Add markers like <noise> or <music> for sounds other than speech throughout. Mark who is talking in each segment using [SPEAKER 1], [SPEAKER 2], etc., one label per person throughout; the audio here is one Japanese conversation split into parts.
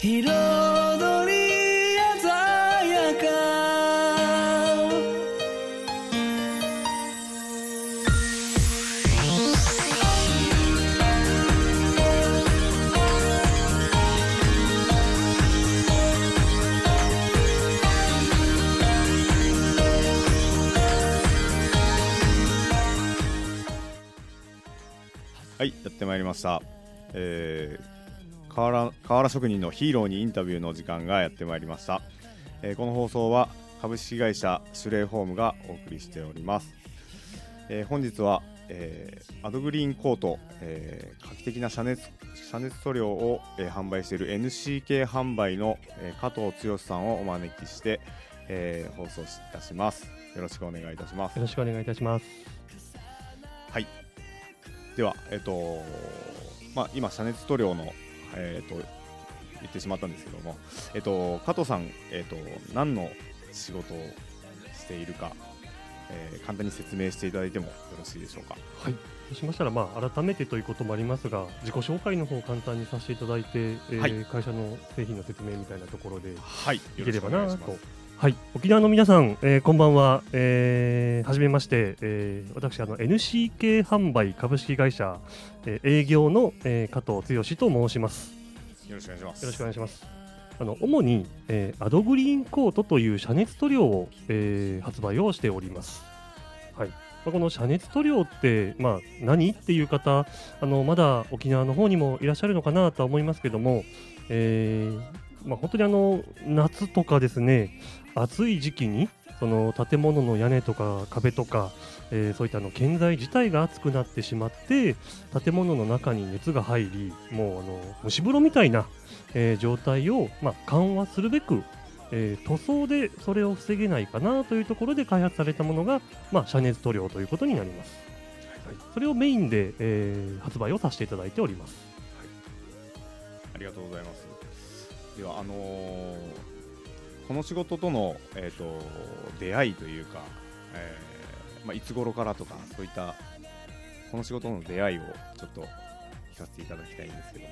[SPEAKER 1] 彩り鮮やかはいやってまいりましたえー瓦原職人のヒーローにインタビューの時間がやってまいりました、えー、この放送は株式会社シュレイホームがお送りしております、えー、本日は、えー、アドグリーンコート、えー、画期的な遮熱遮熱塗料を、えー、販売している NCK 販売の、えー、加藤剛さんをお招きして、えー、放送いたしますよろしくお願いいたしますよ
[SPEAKER 2] ろしくお願いいたします
[SPEAKER 1] はいではえっ、とまあ今遮熱塗料のえーと、言ってしまったんですけども、えーと、加藤さん、えーと、何の仕事をしているか、えー、簡単に説明していただいてもよろしいでしょうか。
[SPEAKER 2] はい、そうしましたら、まあ、改めてということもありますが自己紹介の方を簡単にさせていただいて、えー会社の製品の説明みたいなところで、はい、いければなとはい、沖縄の皆さん、えー、こんばんは、えー、はじめまして、えー、私あの NCK 販売株式会社、えー、営業の、えー、加藤剛と申しますよろしくお願いしますよろしくお願いしますあの主に、えー、アドグリーンコートという遮熱塗料を、えー、発売をしておりますはいまあ、この遮熱塗料って、まあ、何っていう方あのまだ沖縄の方にもいらっしゃるのかなと思いますけども、えーまあ、本当にあの夏とかですね暑い時期にその建物の屋根とか壁とか、えー、そういったあの建材自体が熱くなってしまって建物の中に熱が入りもうあの蒸し風呂みたいな、えー、状態を、まあ、緩和するべく、えー、塗装でそれを防げないかなというところで開発されたものが、まあ、遮熱塗料ということになります、はい、それをメインで、え発売をさせていただいております、はい、
[SPEAKER 1] ありがとうございますではあのー、この仕事との、えーと、出会いというか、えー、まあ、いつ頃からとかそういったこの仕事の出会いをちょっと聞かせていただきたいんですけども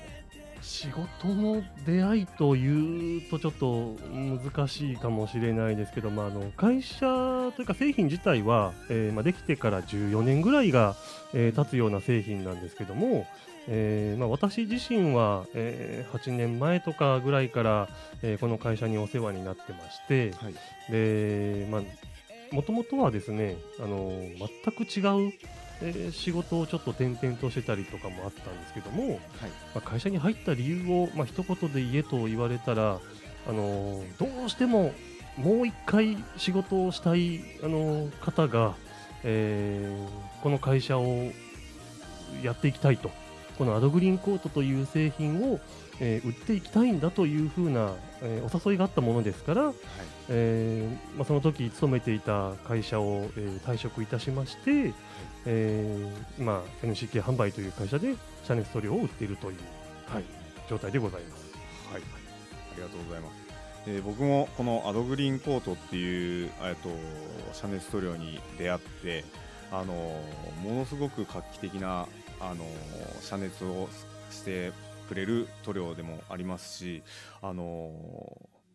[SPEAKER 2] 仕事の出会いというとちょっと難しいかもしれないですけど、まあ、あの会社というか製品自体は、えー、まあ、できてから14年ぐらいが、えー、経つような製品なんですけども、えーまあ、私自身は、えー、8年前とかぐらいから、えー、この会社にお世話になってまして、はい、でまあもともとはですね、あのー、全く違う、えー、仕事をちょっと転々としてたりとかもあったんですけども、はい、まあ、会社に入った理由を、まあ一言で言えと言われたら、あのー、どうしてももう一回仕事をしたい、あの方が、えー、この会社をやっていきたいと。このアドグリーンコートという製品を、えー、売っていきたいんだというふうな、えー、お誘いがあったものですから、はい、えー、まあ、その時勤めていた会社を、えー、退職いたしまして、えーまあ、NCK 販売という会社で遮熱塗料を売っているという、はい、状態でございます。はい、あ
[SPEAKER 1] りがとうございます。えー、僕もこのアドグリーンコートっていうと遮熱塗料に出会って、あのー、ものすごく画期的なあの遮熱をしてくれる塗料でもありますし、あの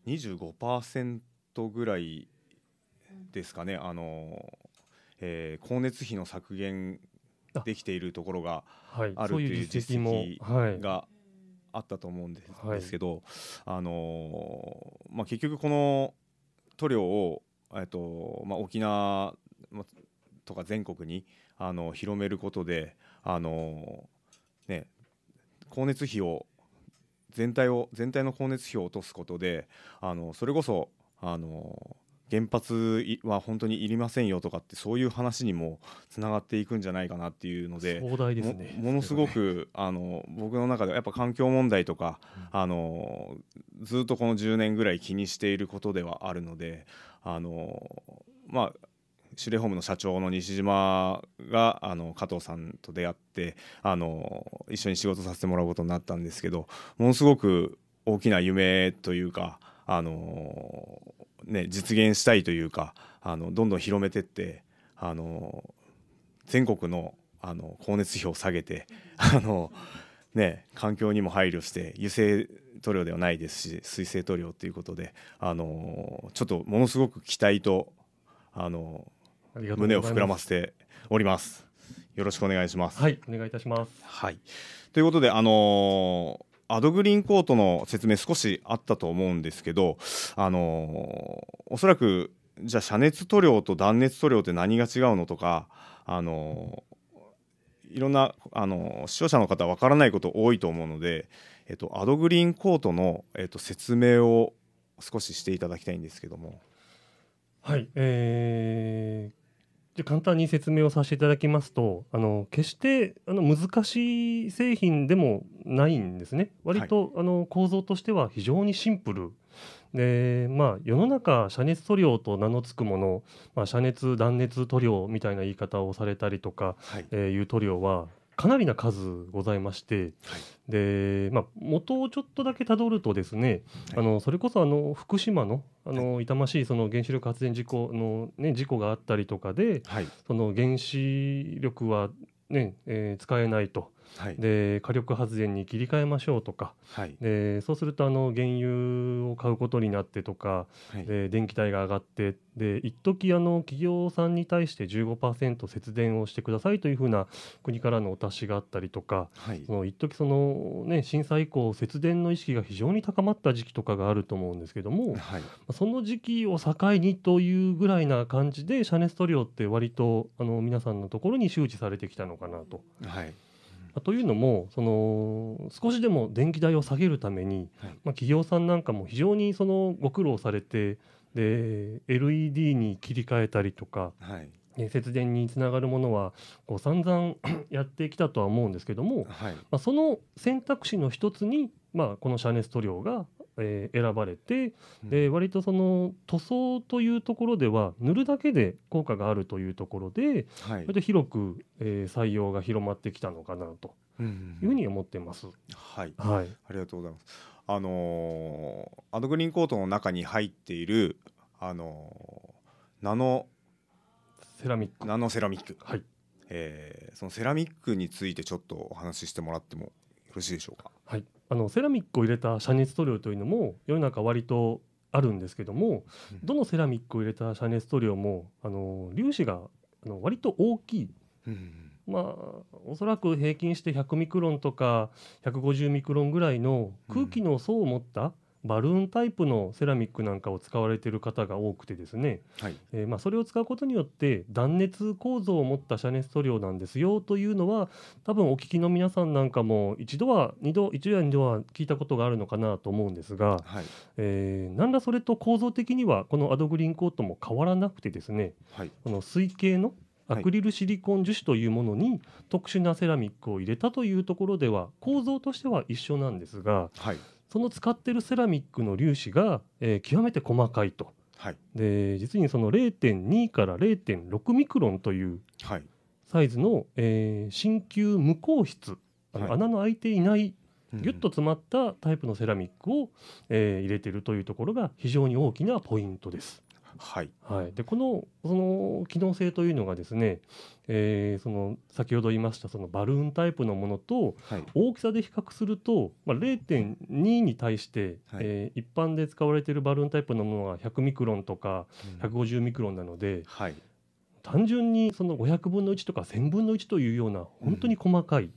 [SPEAKER 1] 25%ぐらいですかね、あのえー、光熱費の削減できているところがあるという実績があったと思うんですけど、あのまあ、結局この塗料を、えっとまあ、沖縄とか全国にあの広めることであのね光熱費を全体を全体の光熱費を落とすことであのそれこそあの原発は本当にいりませんよとかってそういう話にもつながっていくんじゃないかなっていうので、ね、ものすごく、ね、あの僕の中ではやっぱ環境問題とか、うん、あのずっとこの10年ぐらい気にしていることではあるのであのまあシュレホームの社長の西島があの加藤さんと出会ってあの一緒に仕事させてもらうことになったんですけどものすごく大きな夢というかあの、ね、実現したいというかあのどんどん広めてってあの全国のあの光熱費を下げて <laughs> あの、ね、環境にも配慮して油性塗料ではないですし水性塗料ということであのちょっとものすごく期待とあの胸を膨らませております。よろしくお願いします。はい、
[SPEAKER 2] お願いいたします。
[SPEAKER 1] はい。ということで、あのー、アドグリーンコートの説明少しあったと思うんですけど、あのー、おそらくじゃあ遮熱塗料と断熱塗料って何が違うのとか、あのー、いろんなあの視聴者の方わからないこと多いと思うので、えっとアドグリーンコートのえっと説明を少ししていただきたいんですけども。
[SPEAKER 2] はい、えー、じゃ簡単に説明をさせていただきますとあの決してあの難しい製品でもないんですね割と、はい、あの構造としては非常にシンプルでまあ、世の中遮熱塗料と名の付くもの、まあ、遮熱断熱塗料みたいな言い方をされたりとか、はい、えー、いう塗料はかなりな数ございまして、はい、でまあ、元をちょっとだけたどるとですね、はい、あのそれこそあの福島のあの、痛ましいその原子力発電事故の、ね、事故があったりとかで、その原子力はね、ねえー、使えないと。はい、で火力発電に切り替えましょうとか、はい、でそうするとあの原油を買うことになってとか、はい、で電気代が上がってで一時あの企業さんに対して15%節電をしてくださいというふうな国からのお達しがあったりとか、はい、その一時そのね震災以降節電の意識が非常に高まった時期とかがあると思うんですけども、はい、その時期を境にというぐらいな感じで遮熱塗料って割とあの皆さんのところに周知されてきたのかなと。はいというのもその少しでも電気代を下げるために、はい、まあ、企業さんなんかも非常にそのご苦労されてで LED に切り替えたりとか、はい、節電につながるものはこう散々 <clears throat> やってきたとは思うんですけども、はい、まあ、その選択肢の一つに、まあ、この遮熱塗料がえー、選ばれて、うん、で割とその塗装というところでは塗るだけで効果があるというところで、はい、広く、えー、採用が広まってきたのかなという
[SPEAKER 1] ふうに思ってます。はい、はい、ありがとうございます。あのー、あグリーンコートの中に入っているあのー、ナノセラミックナノセラミック、はいえー、そのセラミックについてちょっとお話ししてもらってもよろしいでしょうか。
[SPEAKER 2] はいあのセラミックを入れた遮熱塗料というのも世の中割とあるんですけども、うん、どのセラミックを入れた遮熱塗料もあの粒子があの割と大きい、うん、まあおそらく平均して100ミクロンとか150ミクロンぐらいの空気の層を持ったバルーンタイプのセラミックなんかを使われている方が多くてですね、はいえー、まあ、それを使うことによって断熱構造を持った遮熱塗料なんですよというのは多分お聞きの皆さんなんかも一度は二度一度や二度は聞いたことがあるのかなと思うんですが、はいえー、何らそれと構造的にはこのアドグリーンコートも変わらなくてですね、はい、この水系のアクリルシリコン樹脂というものに特殊なセラミックを入れたというところでは構造としては一緒なんですが、はい、その使ってるセラミックの粒子が、えー、極めて細かいと、はい、で実にその0.2から0.6ミクロンというサイズの、はい、えー、球無効質、はい、穴の開いていないぎゅっと詰まったタイプのセラミックを、えー、入れてるというところが非常に大きなポイントです。はい、はい、でこのその機能性というのがですね、えー、その先ほど言いましたそのバルーンタイプのものと大きさで比較すると、まあ、0.2に対して、はい、えー、一般で使われているバルーンタイプのものは100ミクロンとか150ミクロンなので、うんはい、単純にその500分の1とか1000分の1というような本当に細かい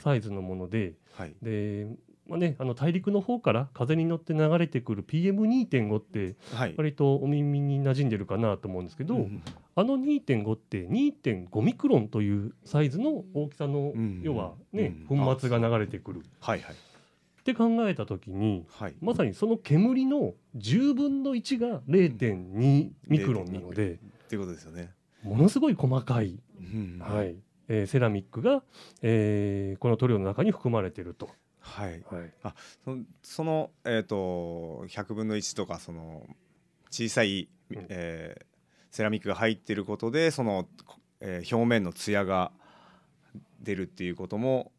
[SPEAKER 2] サイズのもので,、でまあね、あの大陸の方から風に乗って流れてくる PM2.5 って割とお耳に馴染んでるかなと思うんですけど、はいうん、あの2.5って2.5ミクロンというサイズの大きさの、うん、要はね、うん、粉末が流れてくる。はいはい、って考えた時に、はい、まさにその煙の10分の1が0.2ミクロンなので、っていうことですよねものすごい細かい、はいえー、セラミックが、
[SPEAKER 1] えー、この塗料の中に含まれてると。はい、はい、あそのその、えーと、百分の一とかその小さい、うん、えー、セラミックが入ってることでその、えー、表面のツヤが出るっていうことも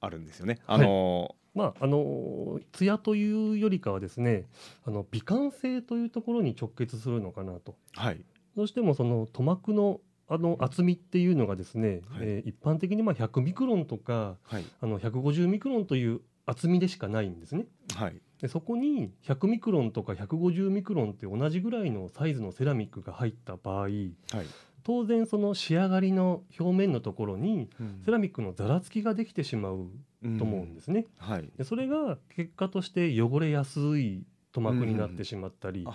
[SPEAKER 1] あるんですよね。あのーはい
[SPEAKER 2] まああのツヤというよりかはですねあの美観性というところに直結するのかなと、はい、どうしてもその塗膜のあの厚みっていうのがですね、はい、えー、一般的にまあ100ミクロンとか、はい、あの150ミクロンという厚みでしかないんですね。はい、でそこに100ミクロンとか150ミクロンって同じぐらいのサイズのセラミックが入った場合、はい、当然その仕上がりの表面のところにセラミックのざらつきができてしまうと思うんですね。うんうん、はい、でそれが結果として汚れやすい塗膜になってしまったり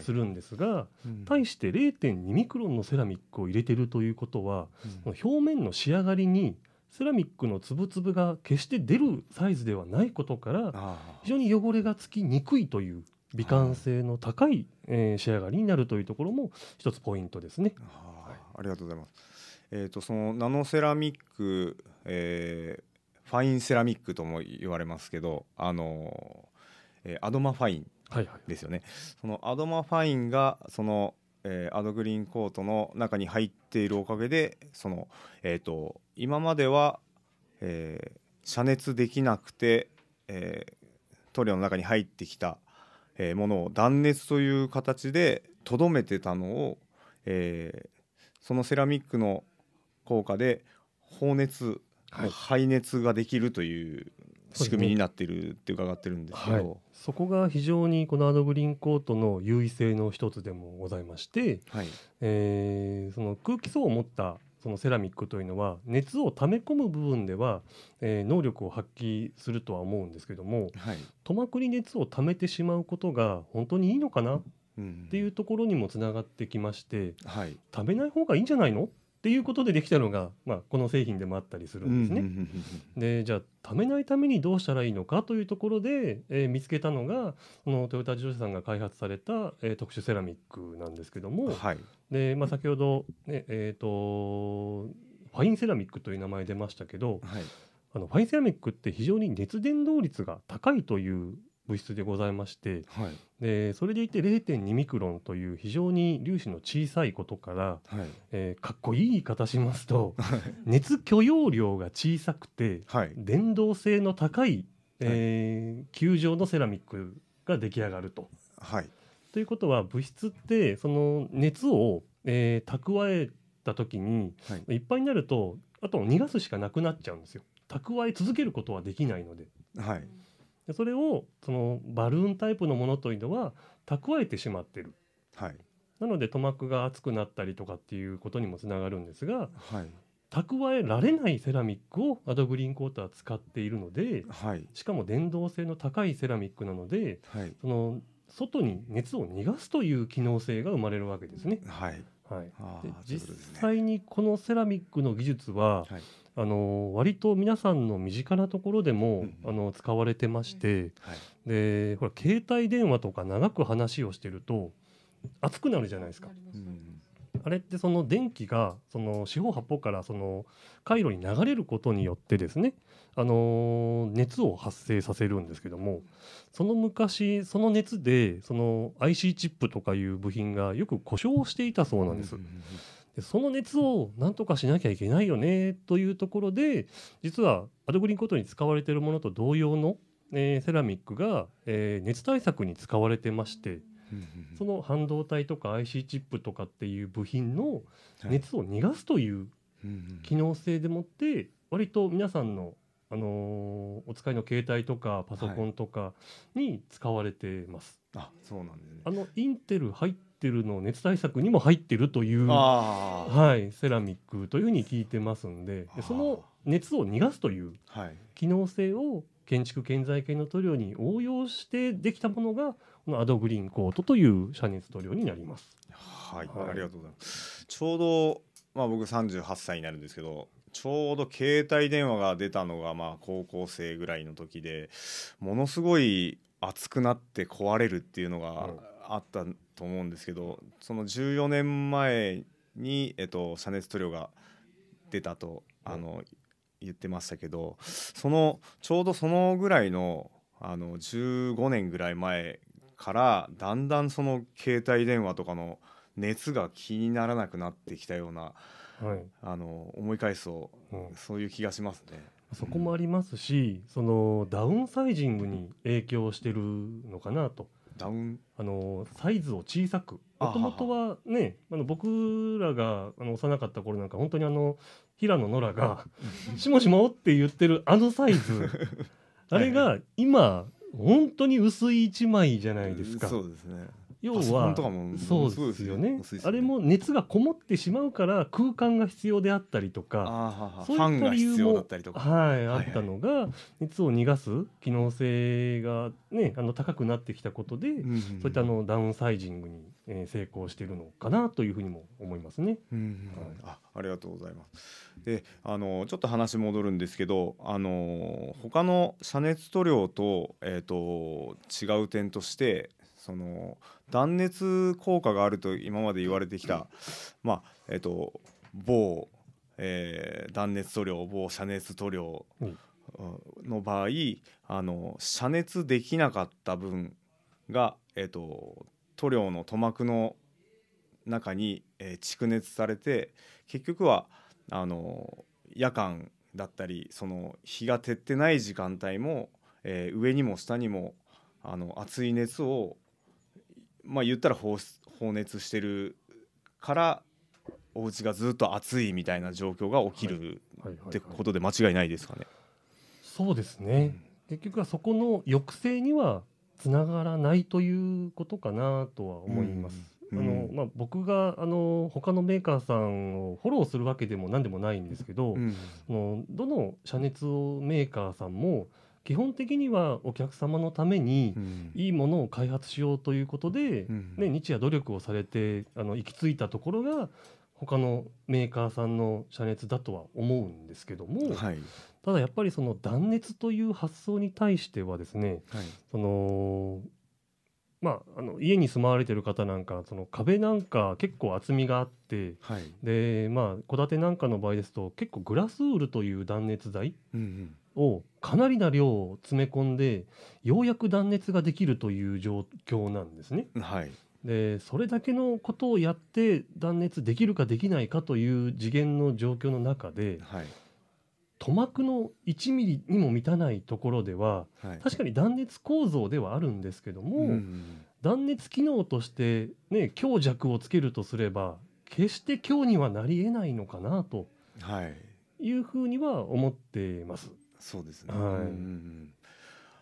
[SPEAKER 2] するんですが、対して0.2ミクロンのセラミックを入れてるということは、うん、表面の仕上がりにセラミックの粒々が決して出るサイズではないことから非常に汚れがつきにくいという美観性の高い、えー、仕上がりになるというところも
[SPEAKER 1] 一つポイントですね。はい、ありがとうございます。えっ、ー、とそのナノセラミック、えー、ファインセラミックとも言われますけど、あの、えー、アドマファインですよね。はいはい、そのアドマファインがそのえー、アドグリーンコートの中に入っているおかげでその、えーと、今までは、えー、遮熱できなくて、えー、塗料の中に入ってきた、えー、ものを断熱という形でとどめてたのを、えー、そのセラミックの効果で放熱、はい、排熱ができるという仕組みになっているって伺ってるんですけど、はい、
[SPEAKER 2] そこが非常にこのアドグリーンコートの優位性の一つでもございまして、はい、えー、その空気層を持ったそのセラミックというのは熱を溜め込む部分では、えー、能力を発揮するとは思うんですけども、はい、塗くり熱を溜めてしまうことが本当にいいのかなっていうところにもつながってきまして、はい、食べない方がいいんじゃないのっっていうことでできたのが、まあ、この製品でもあったりするんですね。でじゃあためないためにどうしたらいいのかというところで、えー、見つけたのがこのトヨタ自動車さんが開発された、えー、特殊セラミックなんですけども、はい、でまあ、先ほどね、えーとファインセラミックという名前出ましたけど、はい、あのファインセラミックって非常に熱伝導率が高いという物質でございまして、はい、でそれでいて0.2ミクロンという非常に粒子の小さいことから、はい、えー、かっこいい言い方しますと、はい、熱許容量が小さくて、電動性の高い、えー、球状のセラミックが出来上がると。ということは物質ってその熱を、えー、蓄えた時に、いっぱいになるとあと逃がすしかなくなっちゃうんですよ。蓄え続けることはできないので。はい、でそれをそのバルーンタイプのものというのは蓄えてしまってる、はい、なので塗膜が厚くなったりとかっていうことにもつながるんですが、はい、蓄えられないセラミックをアドグリーンコートは使っているので、はい、しかも電動性の高いセラミックなので、はい、その外に熱を逃がすという機能性が生まれるわけですね。はいはい、で実際にこのセラミックの技術は、はい、あの割と皆さんの身近なところでも、あの使われてまして、でほら携帯電話とか長く話をしてると熱くなるじゃないですか。あれってその電気がその四方八方からその回路に流れることによってですねあの熱を発生させるんですけどもその昔その熱でその IC チップとかいう部品がよく故障していたそうなんです。その熱をなんとかしなきゃいけないよねというところで実はアドグリンコトに使われているものと同様の、えー、セラミックが、えー、熱対策に使われてまして。その半導体とか IC チップとかっていう部品の熱を逃がすという機能性でもって割と皆さんのあのー、お使いの携帯とかパソコンとかに使われてます。はい、あそうなんですねあのインテル入っってるの熱対策にも入ってるという、はい、セラミックというふうに聞いてますんででその熱を逃がすという機能性を建築建材系の塗料に応用してできたものがこのアドグリーンコートという遮熱塗料になります。
[SPEAKER 1] はい、はい、ありがとうございます。ちょうどまあ僕38歳になるんですけど、ちょうど携帯電話が出たのがまあ高校生ぐらいの時で、ものすごい熱くなって壊れるっていうのがあった。と思うんですけどその14年前に、えっと、遮熱塗料が出たとあの、言ってましたけどそのちょうどそのぐらいのあの15年ぐらい前からだんだんその携帯電話とかの熱が気にならなくなってきたような、はい、あの思い返すと、うん、そういう気がしますね。
[SPEAKER 2] そこもありますし、そのダウンサイジングに影響してるのかなと。ダウンあのサイズを小さくもともとはねあの僕らがあの幼かった頃なんか本当にあの平野ノラが「しもしも」って言ってるあのサイズ <laughs> あれが今本当に薄い一枚じゃないですか。そうですね要はそうですよねあれも熱がこもってしまうから空間が必要であったりとかそういった理由もはいあったのが熱を逃がす機能性がねあの高くなってきたことでそういったあのダウンサイジングに成功しているのかなと
[SPEAKER 1] いうふうにも思いますね。あありがとうございます。であのちょっと話戻るんですけどあの他の遮熱塗料と,、えー、と違う点としてその断熱効果があると今まで言われてきた、まあえっと、某、えー、断熱塗料某遮熱塗料の場合あの遮熱できなかった分が、えっと、塗料の塗膜の中に、えー、蓄熱されて結局はあの夜間だったりその日が照ってない時間帯も、えー、上にも下にもあの熱い熱をまあ言ったら放熱してるからお家がずっと熱いみたいな状況が起きる、はい、ってことで間違いないですかね。
[SPEAKER 2] そうですね、うん、結局はそこの抑制にはつながらないということかなとは思います。うん、あのまあ、僕があの他のメーカーさんをフォローするわけでも何でもないんですけど、うん、のどの遮熱メーカーさんも基本的にはお客様のためにいいものを開発しようということで、うん、ね、日夜努力をされてあの行き着いたところが他のメーカーさんの遮熱だとは思うんですけども、はい、ただやっぱりその断熱という発想に対してはですね、はい、そのまあ、あの家に住まわれてる方なんかその壁なんか結構厚みがあって、はい、でまあ戸建てなんかの場合ですと結構グラスウールという断熱材、うんうんをかなりな量を詰め込んでようやく断熱ができるという状況なんですね。はい、でそれだけのことをやって断熱できるかできないかという次元の状況の中で、はい、塗膜の1ミリにも満たないところでは、はい、確かに断熱構造ではあるんですけども、うん断熱機能として、ね、強弱をつけるとすれば決して強にはなりえないのかなというふうには思
[SPEAKER 1] ってます。そうですね、はい、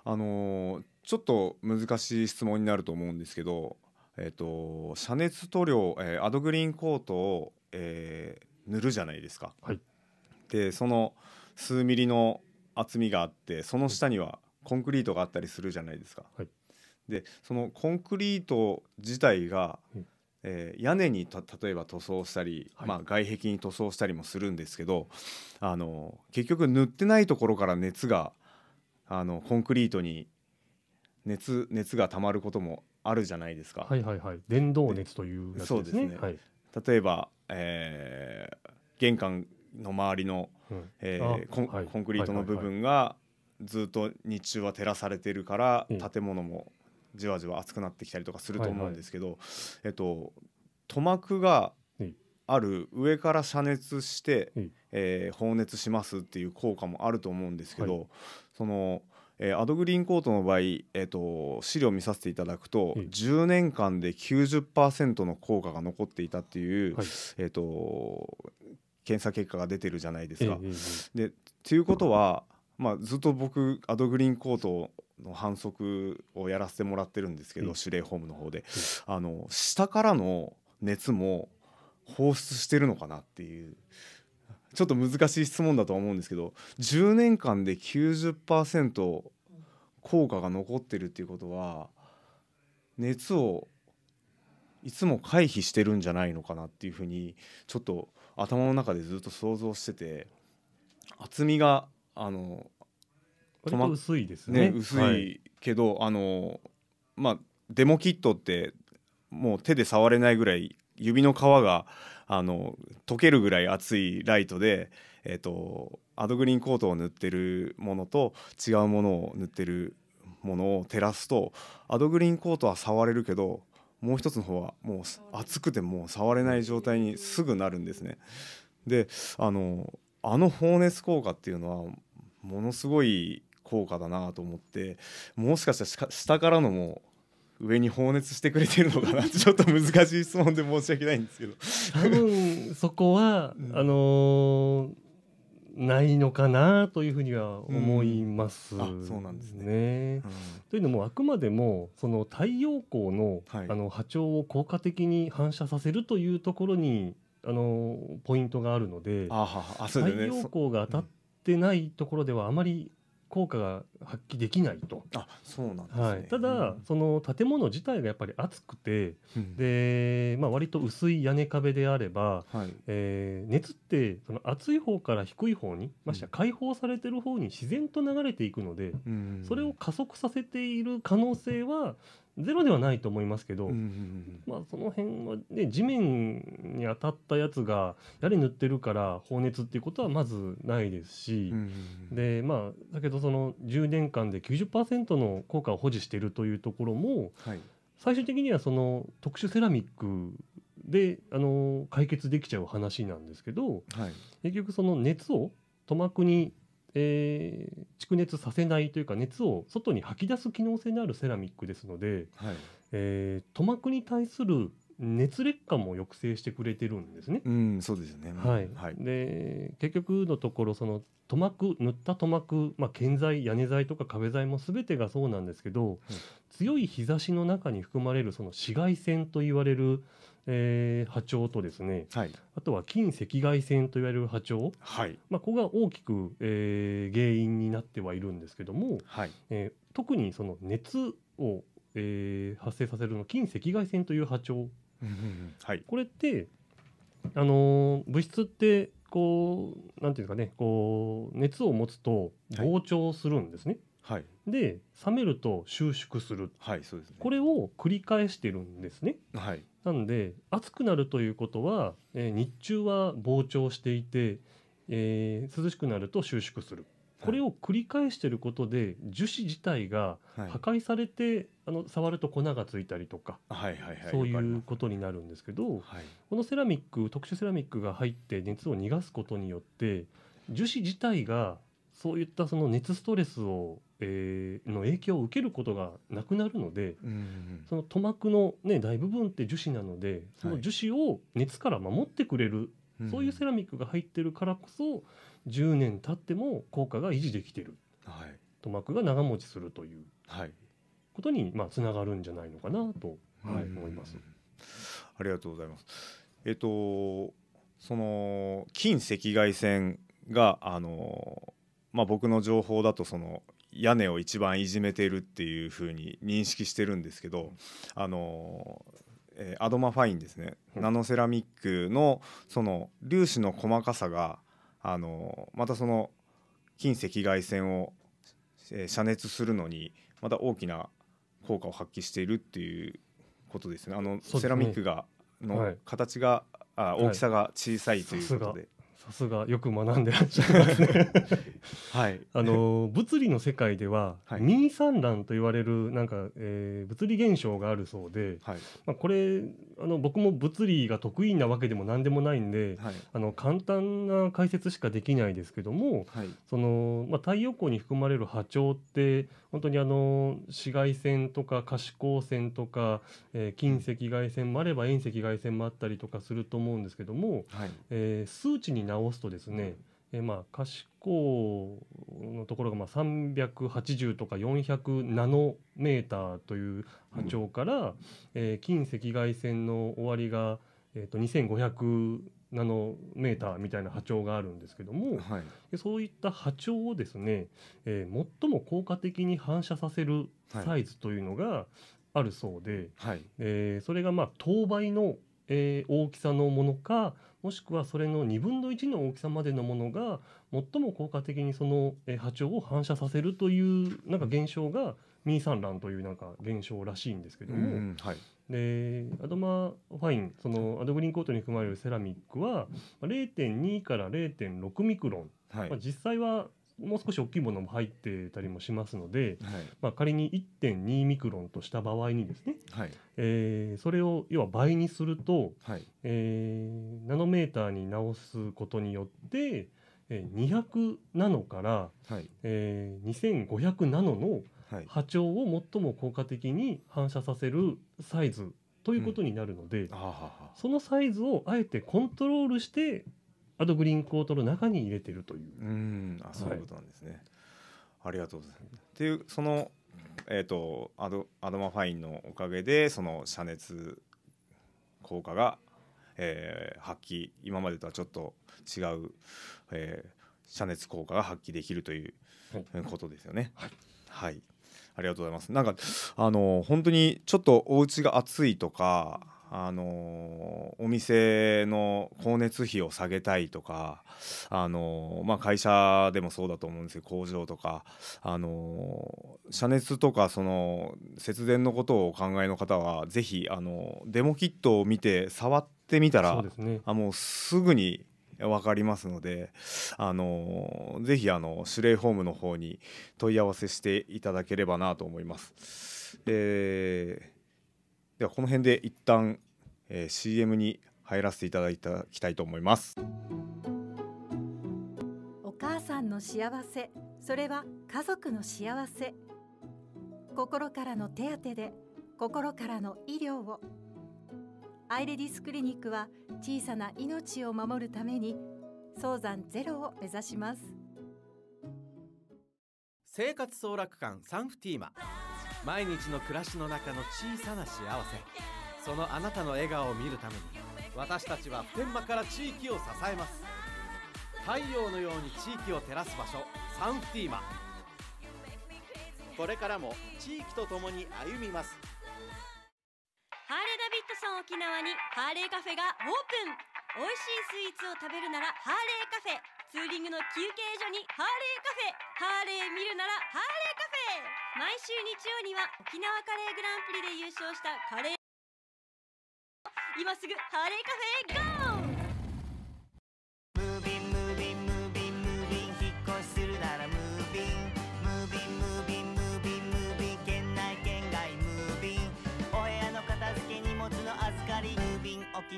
[SPEAKER 1] あのちょっと難しい質問になると思うんですけど、えーと、遮熱塗料、えー、アドグリーンコートを、えー、塗るじゃないですか。はい、でその数ミリの厚みがあってその下にはコンクリートがあったりするじゃないですか。はい、でそのコンクリート自体が、えー、屋根に例えば塗装したり、はい、まあ、外壁に塗装したりもするんですけどあの結局塗ってないところから熱があのコンクリートに熱熱がたまることもあるじゃないですか。はいはいはい、電動
[SPEAKER 2] 熱というやつですね。すねは
[SPEAKER 1] い、例えば、えー、玄関の周りの、うん、えー、コン、はい、コンクリートの部分がずっと日中は照らされてるから、建物もじわじわ熱くなってきたりとかすると思うんですけど、はいはい、えっと塗膜がある上から遮熱して、はい、えー、放熱しますっていう効果もあると思うんですけど、はい、その、えー、アドグリーンコートの場合、えーと、資料を見させていただくと、はい、10年間で90%の効果が残っていたっていう、はい、えーと、検査結果が出てるじゃないですか。えー、でということは、うまあ、ずっと僕アドグリーンコートの反則をやらせてもらってるんですけど、うん、指令ホームの方で、うん、あの下からの熱も放出してるのかなっていうちょっと難しい質問だとは思うんですけど10年間で90%効果が残ってるっていうことは熱をいつも回避してるんじゃないのかなっていうふうにちょっと頭の中でずっと想像してて厚みがあの薄いですね、ね、薄いけど、はい、あのまあデモキットってもう手で触れないぐらい指の皮があの溶けるぐらい熱いライトで、えーと、とアドグリーンコートを塗ってるものと違うものを塗ってるものを照らすとアドグリーンコートは触れるけどもう一つの方はもう熱くてもう触れない状態にすぐなるんですね。であのあの放熱効果っていうのはものすごい効果だなと思ってもしかしたら下からのも上に放熱してくれてるのかな <laughs> ちょっと難しい質問で申し訳ないんですけど
[SPEAKER 2] 多分そこは、うん、あのー、ないのかなというふうには思います、うん、そうなんですね、うん、というのもあくまでもその太陽光のはい、あの波長を効果的に反射させるというところにあのポイントがあるので太陽光が当たっってないところではあまり効果が発揮できないと。あそうなんですね、はい、ただ、うん、その建物自体がやっぱり厚くて、うん、でまあ、割と薄い屋根壁であれば、はい、えー、熱ってその厚い方から低い方にましては解放されてる方に自然と流れていくので、うん、それを加速させている可能性はゼロではないと思いますけど、うんうんうん、まあ、その辺は、ね、地面に当たったやつがやり塗ってるから放熱っていうことはまずないですし、うんうん、でまあ、だけどその10年間で90%の効果を保持しているというところも、はい、最終的にはその特殊セラミックであの解決できちゃう話なんですけど、はい、結局その熱を塗膜にえー、蓄熱させないというか熱を外に吐き出す機能性のあるセラミックですので、はい、えー、塗膜に対する熱劣化も抑制してくれてるんですね。うん、そうですね。はい。はい、で、結局のところ、その塗膜、塗った塗膜、まあ、建材、屋根材とか壁材もすべてがそうなんですけど、強い日差しの中に含まれるその紫外線と言われる、えー、波長とですね、はい、あとは近赤外線といわれる波長、はいまあ、ここが大きく、えー、原因になってはいるんですけども、はいえー、特にその熱を、えー、発生させるの近赤外線という波長、はい、これって、あのー、物質ってこうなんていうんですかねこう熱を持つと膨張するんですね。はいはい、で冷めると収縮する、はいそうですね、これを繰り返してるんですね。はい、なんで暑くなるということは、えー、日中は膨張していて、えー、涼しくなると収縮する。これを繰り返していることで樹脂自体が破壊されて、はい、あの触ると粉がついたりとか、はいはいはい、そういうことになるんですけど、はい、このセラミック特殊セラミックが入って熱を逃がすことによって樹脂自体がそういったその熱ストレスをえー、の影響を受けることがなくなるので、うんうん、その塗膜の、ね、大部分って樹脂なのでその樹脂を熱から守ってくれる、はい、そういうセラミックが入ってるからこそ10年経っても効果が維持できてる、はい、塗膜が長持ちするというはい、ことに、まあ、つながるんじゃないのかなと、はい、思います。
[SPEAKER 1] ありがとうございます。えっとその近赤外線があのまあ僕の情報だとその屋根を一番いじめているっていうふうに認識してるんですけどあのえー、アドマファインですね、うん、ナノセラミックのその粒子の細かさがあのまたその近赤外線を、えー、遮熱するのにまた大きな効果を発揮しているっていうことですねあの、ね、セラミックがの形が、はい、あ大きさが小さいということで。はい
[SPEAKER 2] さすがよく学んでらっしゃいますねはい。あの物理の世界では、はい、ミー散乱と言われるなんか、えー、物理現象があるそうで、はい、まあこれあの僕も物理が得意なわけでも何でもないんで、はい、あの簡単な解説しかできないですけども、はいそのまあ太陽光に含まれる波長って本当にあの紫外線とか可視光線とか、えー、近赤外線もあれば遠赤外線もあったりとかすると思うんですけども、はい、えー、数値に直すとですね、えー、まあ可視光のところがまあ380とか400ナノメーターという波長から、うん、えー、近赤外線の終わりがえーと、と2500ナノメーターみたいな波長があるんですけども、はい、そういった波長をですね、えー、最も効果的に反射させるサイズというのがあるそうで、はい、えー、それがまあ等倍の、えー、大きさのものかもしくはそれの2分の1の大きさまでのものが最も効果的にその、え波長を反射させるというなんか現象がミーサンランというなんか現象らしいんですけども、うんはい、でアドマファインそのアドグリンコートに含まれるセラミックは0.2から0.6ミクロン、はい、まあ、実際はもう少し大きいものも入ってたりもしますので、はい、まあ、仮に1.2ミクロンとした場合にですね、はい、えー、それを要は倍にすると、はい、えー、ナノメーターに直すことによって200ナノから、はいえー、2500ナノの波長を最も効果的に反射させるサイズということになるので、うん、そのサイズをあえてコントロールしてアドグリーンコートの中に入れてるという。うんあそういうこと
[SPEAKER 1] なんですね、はい、ありがとうございます。っていうその、えーと、とアドアドマファインのおかげでその遮熱効果が、えー、発揮今までとはちょっと違う、えー、遮熱効果が発揮できるということですよね。はい、はいありがとうございますなんかあの本当にちょっとお家が暑いとかあのお店の光熱費を下げたいとか、あのまあ、会社でもそうだと思うんですけど工場とか、あの遮熱とかその節電のことをお考えの方はぜひ、あのデモキットを見て触ってみたら、ね、あもうすぐに分かりますのであのぜひあの指令ホームの方に問い合わせしていただければなと思います。えー、ではこの辺で一旦、えー、CM に入らせていただきたいと思います。お母さんの幸せそれは家族の幸せ心からの手当で心からの医療を。アイレディスクリニックは小さな命を守るために早産ゼロを目指します
[SPEAKER 2] 生活総楽館サンフティーマ毎日の暮らし
[SPEAKER 1] の中の小さな幸せそのあなたの笑顔を見るために私たちは普天間から地域を支えます太陽のように地域を照らす場所サンフティーマこれからも地域とともに歩み
[SPEAKER 2] ます沖縄にハーレーカフェがオープン美味しいスイーツを食べるならハーレーカフェツーリングの休憩所にハーレーカフェハーレー見るならハーレーカフェ毎週日曜には沖縄カレー
[SPEAKER 1] グランプリで優勝したカレー今すぐハーレーカフェへゴー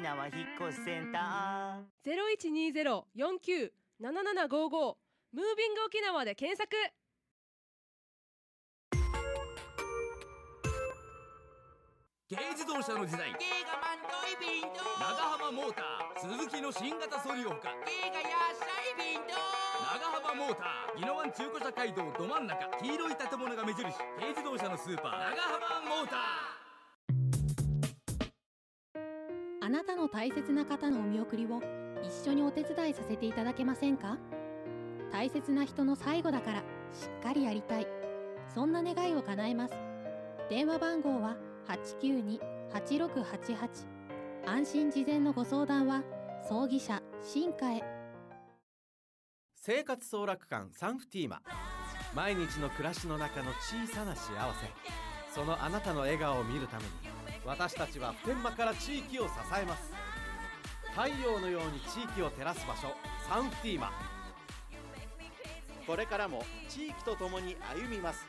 [SPEAKER 1] きな引っ越しセン
[SPEAKER 2] ターゼロ一二ゼロ四九七七五五ムービング沖縄で検索。
[SPEAKER 1] 軽自動車の時代軽がイビン長浜モーター鈴木の新型ソリオか軽がビン長浜モーター宜野湾中古車街道ど真ん中黄色い建物が目印軽自動車のスーパー長浜
[SPEAKER 2] モーターあなたの大切な方のお見送りを一緒にお手伝いさせていただけませんか大切な人の
[SPEAKER 1] 最後だからしっかりやりたいそんな願いを叶えます電話番号は892-8688安心事前のご相談は葬儀社進化へ生活総楽館サン
[SPEAKER 2] フティーマ毎日の暮らしの中の小さな幸せそのあなたの
[SPEAKER 1] 笑顔を見るために私たちは普天間から地域を支えます太陽のように地域を照らす場所サンフティーマこれからも地域とともに歩みます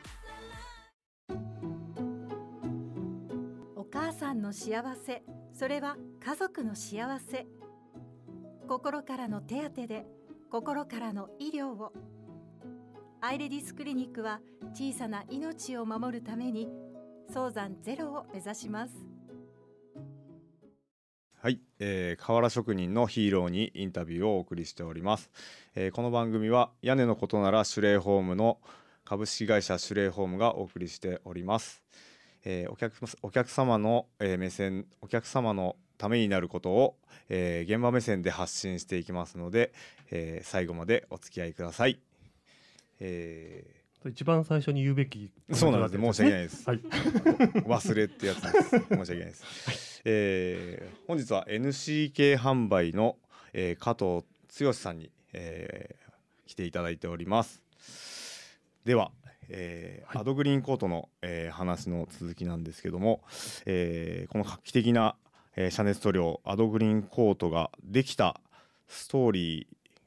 [SPEAKER 1] お母さんの幸せそれは家族の幸せ心からの手当で心からの医療をアイレディスクリニックは小さな命を守るために早産ゼロを目指しますはい、えー、河原職人のヒーローにインタビューをお送りしております、えー、この番組は屋根のことならシュレイホームの株式会社シュレイホームがお送りしております、えー、お客お客様の、えー、目線お客様のためになることを、えー、現場目線で発信していきますので、えー、最後までお付き合いください、えー
[SPEAKER 2] 一番最初に言うべき、そうなんです申し訳ないです、はい、
[SPEAKER 1] 忘れってやつです申し訳ないです、はい、えー、本日は NCK 販売の、えー、加藤剛さんに、えー、来ていただいておりますでは、えー、はい、アドグリーンコートの、えー、話の続きなんですけども、えー、この画期的な、えー、遮熱塗料アドグリーンコートができたストーリ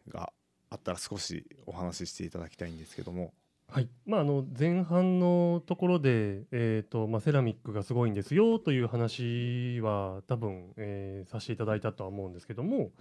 [SPEAKER 1] ーがあったら少しお話ししていただきたいんですけども
[SPEAKER 2] はいまあ、あの前半のところで、えーとまあ、セラミックがすごいんですよという話は多分、えー、させていただいたとは思うんですけども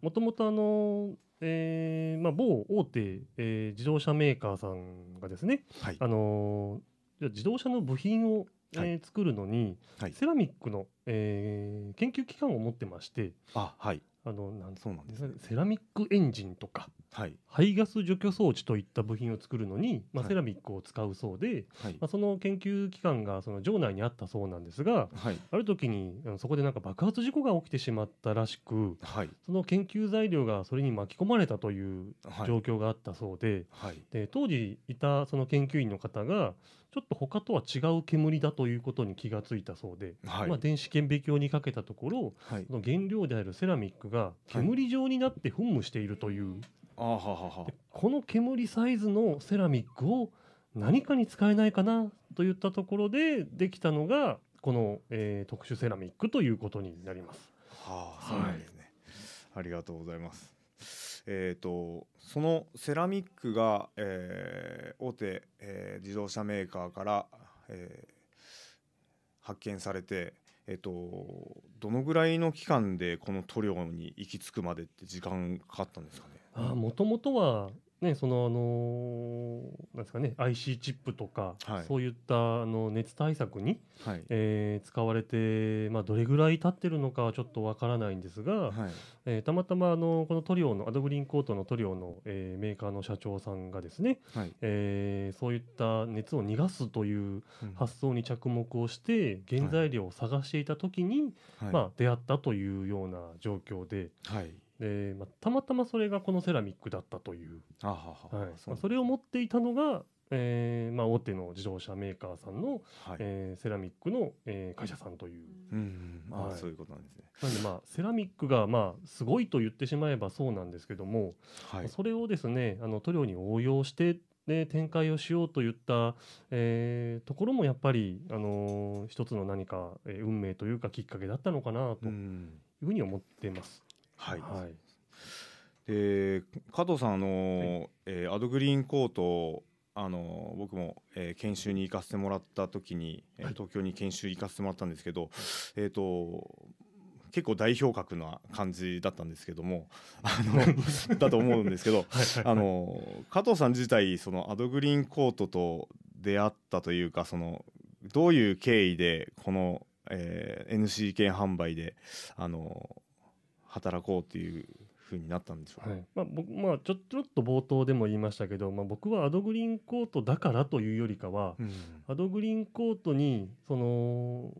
[SPEAKER 2] もともと某大手、えー、自動車メーカーさんがですね、はい、あのー、自動車の部品を、えー、はい、作るのに、はい、セラミックの、えー、研究機関を持ってましてあ、はい、あのなんそうなんです、ね、セラミックエンジンとか、はい、排ガス除去装置といった部品を作るのに、まあ、セラミックを使うそうで、はい、まあ、その研究機関がその場内にあったそうなんですが、はい、ある時にそこでなんか爆発事故が起きてしまったらしく、その研究材料がそれに巻き込まれたという状況があったそうで,、で当時いたその研究員の方が、ちょっと他とは違う煙だということに気がついたそうで、はい、まあ、電子顕微鏡にかけたところ、はい、の原料であるセラミックが煙状になって噴霧しているという、はい、この煙サイズのセラミックを何かに使えないかなといったところでできたの
[SPEAKER 1] がこの、えー、特殊セラミックということになります。はあ、そうですね、はい、ありがとうございます。えーと、そのセラミックが、えー、大手、えー、自動車メーカーから、えー、発見されて、えーと、とどのぐらいの期間でこの塗料に行き着くまでって時間かかったんです
[SPEAKER 2] かねもともとはね、そのあのなんですかね IC チップとか、はい、そういったあの熱対策に、はい、えー、使われて、まあ、どれぐらい経ってるのかはちょっとわからないんですが、はい、えー、たまたまあのこのトリオのアドグリーンコートのトリオの、えー、メーカーの社長さんがですね、はい、えそういった熱を逃がすという発想に着目をして、原材料を探していた時に、まあ、出会ったというような状況で、で、まあ、たまたまそれがこのセラミックだったという、はいそれを持っていたのが、えーまあ、大手の自動車メーカーさんの、はい、えー、セラミックの、えー、会社さんという、うんあそういうことなんですね。なんで、まあ、セラミックが、まあ、すごいと言ってしまえばそうなんですけども、はい、それをですねあの塗料に応用してで展開をしようといった、えー、ところもやっぱり、あのー、一つの何か、えー、運命というかきっかけだったのかなというふうに思ってます。
[SPEAKER 1] はい、はい、で加藤さんあの、はい、えー、アドグリーンコートあの僕も、えー、研修に行かせてもらった時に、え、はい、東京に研修行かせてもらったんですけど、えっ、ー、と結構代表格な感じだったんですけどもあの <laughs> だと思うんですけどはい、あの加藤さん自体そのアドグリーンコートと出会ったというかそのどういう経緯でこの、えー、NC 券販売であの働こうっていう風になったんでしょう、はい、
[SPEAKER 2] まあ、僕まあちょっと冒頭でも言いましたけど、まあ、僕はアドグリーンコートだからというよりかは、うん、アドグリーンコートにその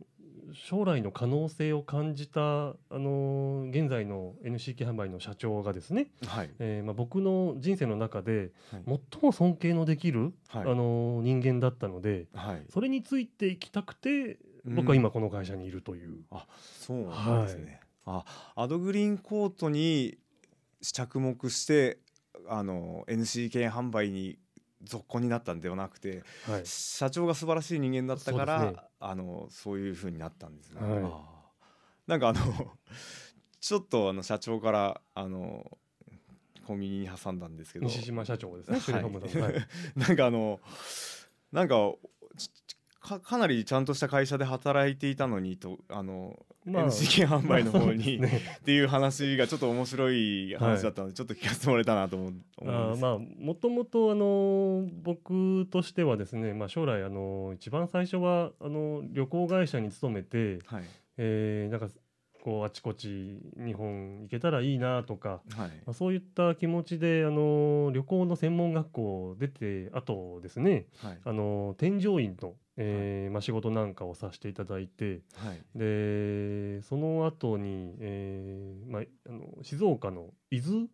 [SPEAKER 2] 将来の可能性を感じた、あのー、現在の NCK 販売の社長がですね、はいえーまあ、僕の人生の中で最も尊敬のできる、はい、あのー、人間だったので、はい、それについていきたくて
[SPEAKER 1] 僕は今この会社にいるという。うん、あそうなんですね、はいあアドグリーンコートに着目してあの NC 券販売に続行になったんではなくて、はい、社長が素晴らしい人間だったから、ね、あのそういうふうになったんですね。はい、なんかあの <laughs> ちょっとあの社長からあのコンビニに挟んだんですけど西島社長ですね、はい、<laughs> なんかあのなんかかかなりちゃんとした会社で働いていたのにとあのまあ、NCK 販売の方に、<laughs> ね、っていう話がちょっと面白い話だったので、ちょっと聞かせてもらえたなと思まあ
[SPEAKER 2] もともとあの僕としてはですね、まあ、将来あの一番最初はあの旅行会社に勤めて、はい、えー、なんかこうあちこち日本行けたらいいなとか、はいまあ、そういった気持ちであの旅行の専門学校出てあとですね、はい、あの添乗員とえーまあ、仕事なんかをさせていただいて、はい、でその後に、えーまあ、との静岡の伊豆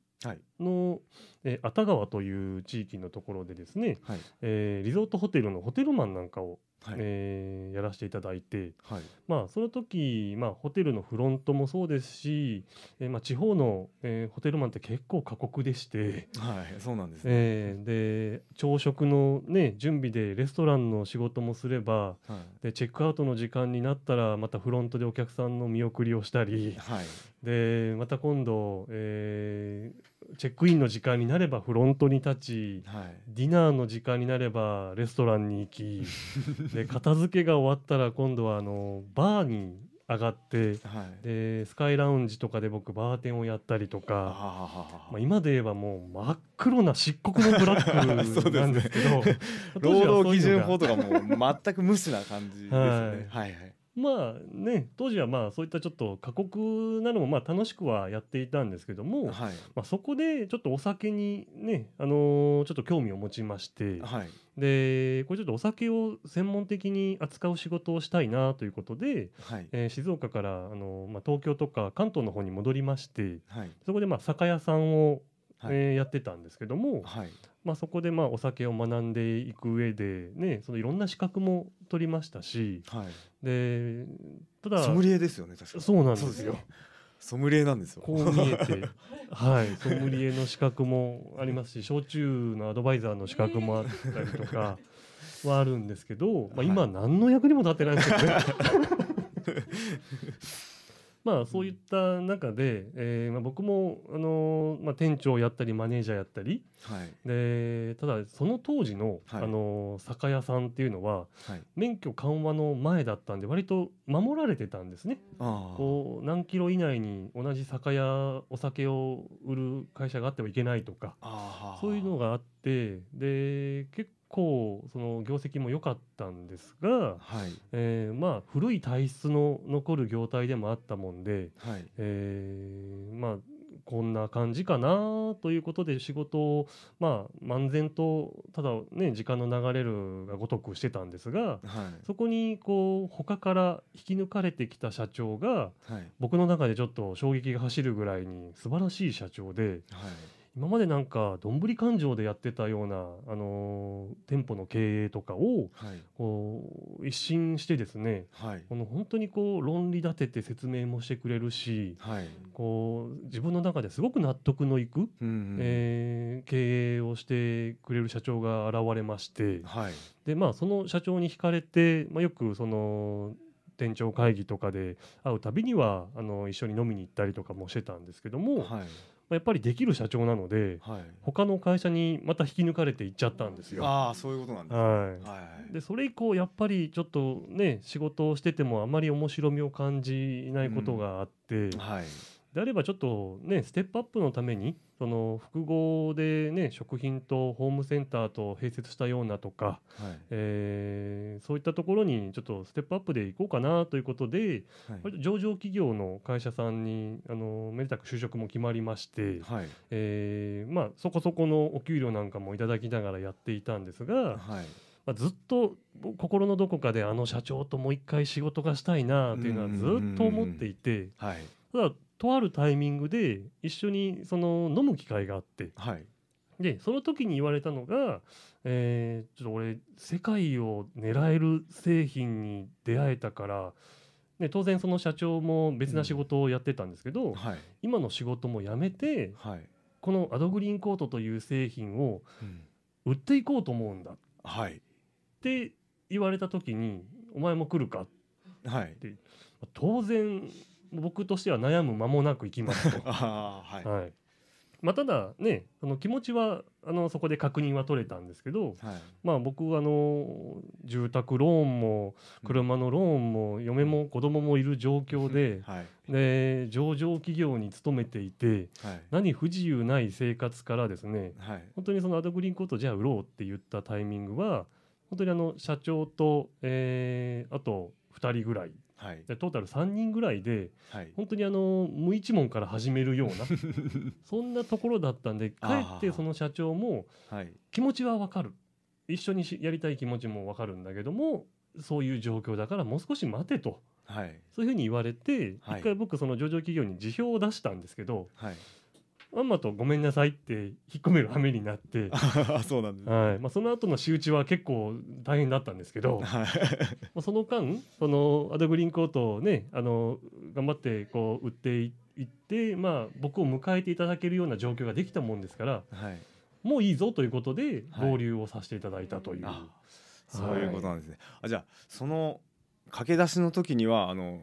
[SPEAKER 2] の、はい、えー、熱川という地域のところでですね、はい、えー、リゾートホテルのホテルマンなんかをはい、えー、やらせていただいて、はい、まあ、その時、まあ、ホテルのフロントもそうですし、えー、まあ、地方の、えー、ホテルマンって結構過酷でして、
[SPEAKER 1] はい、そうなん
[SPEAKER 2] ですね、えー、で朝食の、ね、準備でレストランの仕事もすれば、はい、でチェックアウトの時間になったらまたフロントでお客さんの見送りをしたり、はい、でまた今度、えー、チェックインの時間になればフロントに立ち、はい、ディナーの時間になればレストランに行き <laughs> で片付けが終わったら今度はあのバーに上がって、はい、でスカイラウンジとかで僕バーテンをやったりとかまあ、今で言えばもう真っ黒な漆黒のブラックなんですけど <laughs> ね、労働基準法とかも全く無視な感じですね。<laughs> はい、はいはいまあね、当時はまあそういったちょっと過酷なのもまあ楽しくはやっていたんですけども、はい、まあ、そこでちょっとお酒にね、あのー、ちょっと興味を持ちまして、はい、でこれちょっとお酒を専門的に扱う仕事をしたいなということで、はい、えー、静岡から、あのまあ、東京とか関東の方に戻りまして、そこでまあ酒屋さんをえやってたんですけども、はい、まあ、そこでまあお酒を学んでいく上で、ね、そのいろんな資格も取りましたし、はい、でただソムリエですよね確かそうなんですよ。ソムリエなんですよこう見えて <laughs> はいソムリエの資格もありますし焼酎のアドバイザーの資格もあったりとかはあるんですけど、まあ、今何の役にも立ってないんですよね。<laughs> まあ、そういった中で、うん、えー、まあ、僕も、あのー、まあ、店長やったりマネージャーやったり、はい、でただその当時の、はい、あのー、酒屋さんっていうのは、はい、免許緩和の前だったんで割と守られてたんですねあこう何キロ以内に同じ酒屋お酒を売る会社があってはいけないとかあそういうのがあってで結構構その業績も良かったんですが、はい、えー、まあ、古い体質の残る業態でもあったもんで、はい、えー、まあ、こんな感じかなということで仕事を、まあ、漫然とただ、ね、時間の流れるがごとくしてたんですが、はい、そこにこう他から引き抜かれてきた社長が、僕の中でちょっと衝撃が走るぐらいに素晴らしい社長で。はい今までなんかどんぶり勘定でやってたような、あのー、店舗の経営とかを、はい、こう一新してですね、はい、この本当にこう論理立てて説明もしてくれるし、はい、こう自分の中ですごく納得のいく、うんうん、えー、経営をしてくれる社長が現れまして、でまあ、その社長に惹かれて、まあ、よくその店長会議とかで会うたびにはあの一緒に飲みに行ったりとかもしてたんですけども、はい、やっぱりできる社長なので、はい、他の会社にまた引き抜かれていっちゃったん
[SPEAKER 1] ですよ。あそういうことなんです、ね、はい、は
[SPEAKER 2] い、でそれ以降やっぱりちょっとね仕事をしててもあまり面白みを感じないことがあって、うん、はい、であればちょっとねステップアップのためにその複合で、ね、食品とホームセンターと併設したようなとか、はい、えー、そういったところにちょっとステップアップでいこうかなということで、はい、上場企業の会社さんにあのめでたく就職も決まりまして、はい、えー、まあ、そこそこのお給料なんかもいただきながらやっていたんですが。はいまあ、ずっと心のどこかであの社長ともう一回仕事がしたいなというのはずっと思っていて、はい、ただとあるタイミングで一緒にその飲む機会があって、はい、でその時に言われたのが、えー、ちょっと俺世界を狙える製品に出会えたからで当然その社長も別な仕事をやってたんですけど、うんはい、今の仕事も辞めて、はい、このアドグリーンコートという製品を売っていこうと思うんだ、はい、って言われた時に「お前も来るか?」って、はい、当然僕としては悩む間もなく行きますと。<laughs> あはい、はい、まあ、ただねあの気持ちはあのそこで確認は取れたんですけど、はい、まあ、僕あの住宅ローンも車のローンも嫁も子供もいる状況ではい、で上場企業に勤めていて、はい、何不自由ない生活からですね、本当にそのアドグリーンコートじゃあ売ろうって言ったタイミングは本当にあの社長と、えー、あと2人ぐらいはい、トータル3人ぐらいで、はい、本当にあの無一文から始めるような <laughs> そんなところだったんでかえってその社長も気持ちは分かる、はい、一緒にやりたい気持ちも分かるんだけどもそういう状況だからもう少し待てと、はい、そういうふうに言われて、一回僕その上場企業に辞表を出したんですけど、まんまと「ごめんなさい」って引っ込める羽目になってそうなんです、ね、はいまあ、その後の仕打ちは結構大変だったんですけど、はい、まあその間そのアドグリーンコートをねあの頑張ってこう売っていって、まあ、僕を迎えていただけるような状況ができたもんですから、はい、もういいぞということで合流をさ
[SPEAKER 1] せていただいたという。そういうことなんですね、あじゃあその駆け出しの時にはあの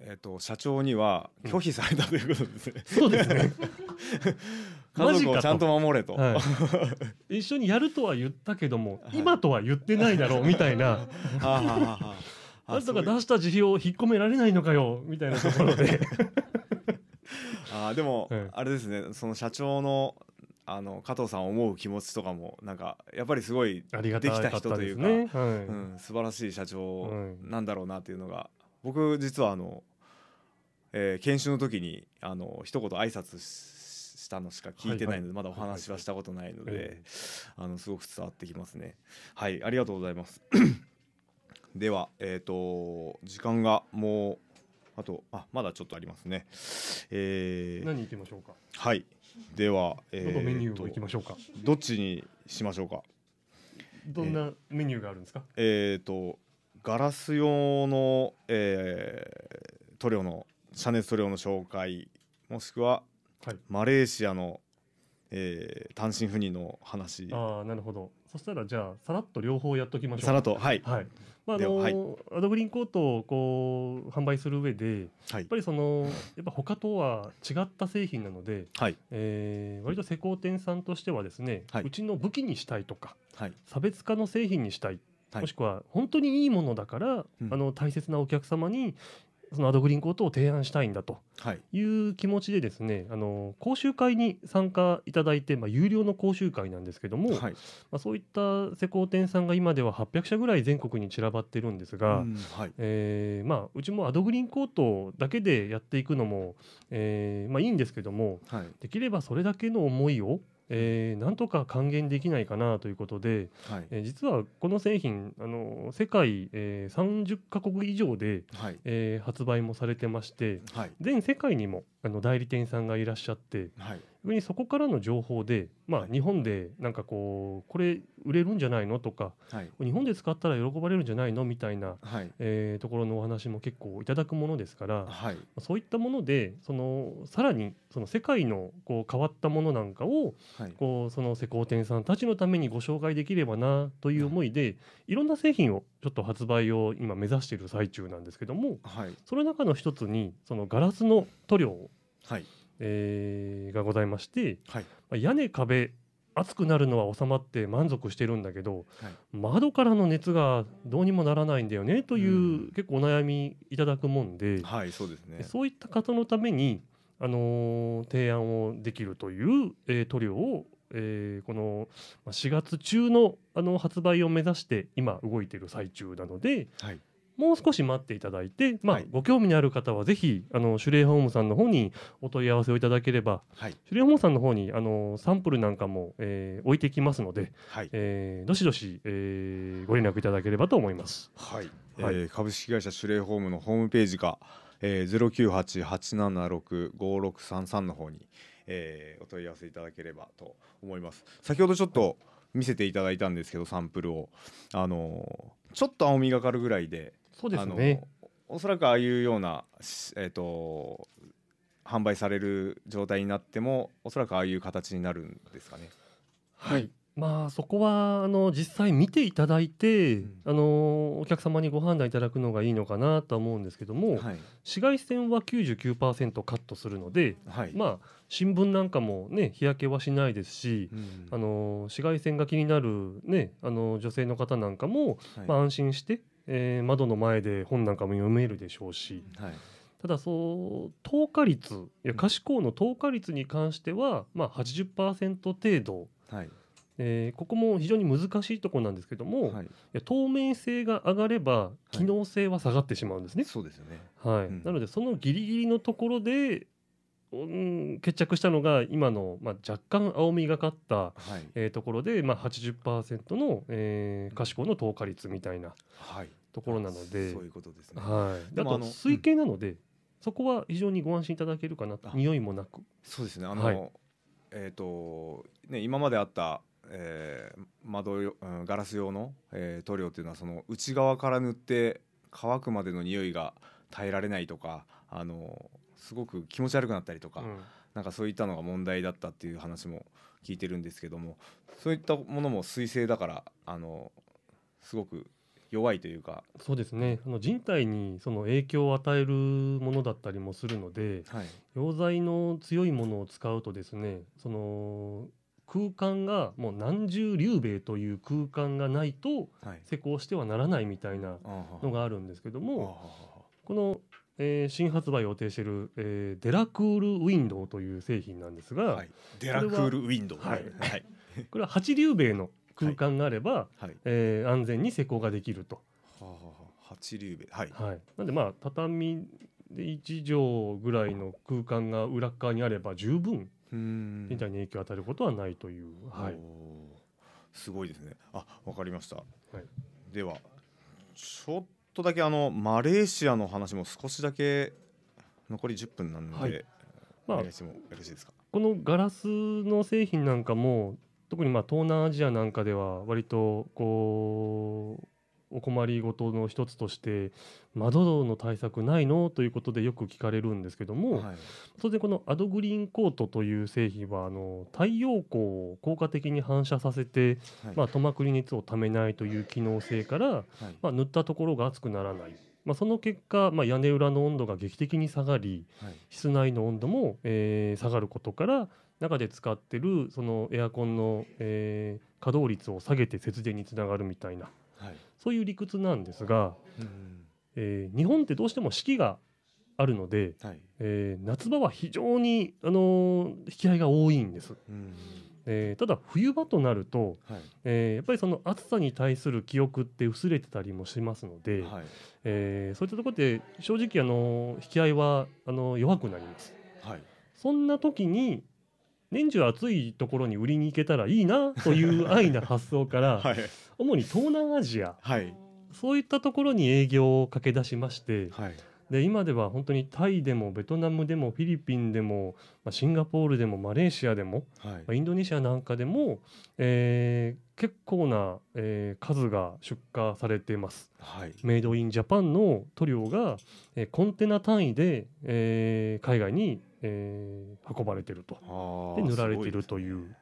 [SPEAKER 1] えーと、社長には拒否されたということですね、そうですね <laughs> 家族をちゃんと守れと、は
[SPEAKER 2] い、<laughs> 一緒にやるとは言ったけども、はい、今とは言ってないだろうみたいなあ <laughs> んたが出した辞表を引っ込められないのかよみたいなところで
[SPEAKER 1] あでも、はい、あれですねその社長のあの加藤さんを思う気持ちとかもなんかやっぱりすごいできた人というか、ねはいうん、素晴らしい社長なんだろうなっていうのが、僕実はあの、えー、研修の時にあの一言挨拶ししたのしか聞いてないので、まだお話はしたことないので、あのすごく伝わってきますね。はいありがとうございます <clears throat> では、えーと、時間がもうあとあまだちょっとありますね。えー、何いきましょうか。はいでは、えー、どメニューをいきましょうか。どっちにしましょうか。
[SPEAKER 2] どんなメニューがあるんですか。
[SPEAKER 1] えっ、ー、とガラス用の、えー、塗料の遮熱塗料の紹介もしくははい、マレーシアの、えー、単身赴任の話ああなるほど
[SPEAKER 2] そしたらじゃあさらっと両方やっときましょうさらっとはい、はいまああの、はい、
[SPEAKER 1] アドブリンコートを
[SPEAKER 2] こう販売する上で、はい、やっぱりそのやっぱ他とは違った製品なので、はいえー、割と施工店さんとしてはですね、はい、うちの武器にしたいとか、はい、差別化の製品にしたいもしくは本当にいいものだから、あの大切なお客様にそのアドグリンートを提案したいんだという気持ちでですね、あの講習会に参加いただいて、まあ、有料の講習会なんですけども、はい、まあ、そういった施工店さんが今では800社ぐらい全国に散らばってるんですが、うん、はいえーまあ、うちもアドグリーンコートだけでやっていくのも、えーまあ、いいんですけども、はい、できればそれだけの思いをえー、なんとか還元できないかなということで、はい、えー、実はこの製品あの世界、えー、30か国以上で、はい、えー、発売もされてまして、はい、全世界にもあの代理店さんがいらっしゃって、はい逆にそこからの情報で、まあ、日本でなんかこうこれ売れるんじゃないのとか、はい、日本で使ったら喜ばれるんじゃないのみたいな、はい、えー、ところのお話も結構いただくものですから、はい、そういったものでそのさらにその世界のこう変わったものなんかを、はい、こうその施工店さんたちのためにご紹介できればなという思いで、い、ろんな製品をちょっと発売を今目指している最中なんですけども、その中の一つにそのガラスの塗料をはい、えー、がございまして、はい、屋根壁熱くなるのは収まって満足してるんだけど、はい、窓からの熱がどうにもならないんだよねという、うん、結構お悩みいただくもんで,、はいそうですね、そういった方のために、あのー、提案をできるという、えー、塗料を、えー、この4月中のあの発売を目指して今動いている最中なので、はいもう少し待っていただいて、まあ、ご興味のある方はぜひあのシュレーホームさんの方にお問い合わせをいただければ、はい、シュレーホームさんの方にあのサンプルなんかも、えー、置いてきますので、はい、えー、どしどし、えー、ご連絡いただければと思います。はい、はい、えー、
[SPEAKER 1] 株式会社シュレーホームのホームページが、えー、098-876-5633の方に、えー、お問い合わせいただければと思います。先ほどちょっと見せていただいたんですけどサンプルをあのー、ちょっと青みがかるぐらいでそうですねおそらくああいうような、えーと、販売される状態になってもおそらくああいう形になるんですかね。
[SPEAKER 2] はい、まあ、そこはあの実際見ていただいて、うん、あのお客様にご判断いただくのがいいのかなと思うんですけども、はい、紫外線は99%カットするので、はい、まあ、新聞なんかも、ね、日焼けはしないですし、うん、あの紫外線が気になる、ね、あの女性の方なんかも、はい、まあ、安心してえー、窓の前で本なんかも読めるでしょうし、はい、ただそう投下率いや可視光の投下率に関しては、まあ、80%程度、はいえー、ここも非常に難しいところなんですけども、はい、いや透明性が上がれば機能性は下がってしまうんですね。はい、そうですよね、はい、うん、なのでそのギリギリのところでん、決着したのが今の、まあ、若干青みがかった、はい、えー、ところで、まあ80、80%の、えー、可視光の透過率みたいなところなの
[SPEAKER 1] で、はい、そういうことですね、はい、あと水系なので、うん、
[SPEAKER 2] そこは非常にご安心いただけるかなと匂いもなくそうです
[SPEAKER 1] ねあの、はい、えっ、ー、とね今まであったえー、窓よ、うん、ガラス用の、えー、塗料っていうのはその内側から塗って乾くまでの匂いが耐えられないとかあのすごく気持ち悪くなったりとか、うん、なんかそういったのが問題だったっていう話も聞いてるんですけどもそういったものも水性だからあのすごく弱いというか
[SPEAKER 2] そうですねあの人体にその影響を与えるものだったりもするので、はい、溶剤の強いものを使うとですねその空間がもう何十竜兵という空間がないと施工してはならないみたいなのがあるんですけども、はい、このえー、新発売予定している、えー、デラクールウィンドウという製品なんですが、はい、デラクールウィンドウ、はいはい、<laughs> これは八竜米の空間があれば、はい、えー、安全に施工ができると。ははは八竜米、はい、はい、なんでまあ畳で1畳ぐらいの空間が裏側にあれば十分
[SPEAKER 1] みたに影響を与えることはないという、はい、すごいですねあわかりました、はい、ではちょっとだけあのマレーシアの話も少しだけ残り10分なんで、はい、まあ、よろしいですか
[SPEAKER 2] このガラスの製品なんかも特にまあ東南アジアなんかでは割とこうお困りごとの一つとして窓の対策ないのということでよく聞かれるんですけども、はい、当然このアドグリーンコートという製品はあの太陽光を効果的に反射させて、はい、まあ、塗熱をためないという機能性から、はい、まあ、塗ったところが熱くならない。まあ、その結果、まあ、屋根裏の温度が劇的に下がり、室内の温度も、えー、下がることから中で使ってるそのエアコンの、えー、稼働率を下げて節電につながるみたいな、はい、そういう理屈なんですが、うん、えー、日本ってどうしても四季があるので、はい、えー、夏場は非常に、あのー、引き合いが多いんです。うんえー、ただ冬場となると、はい、えー、やっぱりその暑さに対する記憶って薄れてたりもしますので、はい、えー、そういったところで正直あの引き合いはあの弱くなります、はい、そんな時に年中暑いところに売りに行けたらいいなという安易な発想から、<laughs> はい、主に東南アジア、はい、そういったところに営業を駆け出しまして、はい、で今では本当にタイでもベトナムでもフィリピンでも、まあ、シンガポールでもマレーシアでも、まあ、インドネシアなんかでも、えー、結構な、えー、数が出荷されています、メイドインジャパンの塗料が、えー、コンテナ単位で、えー、海外にえー、運ばれてるとで塗られてるという。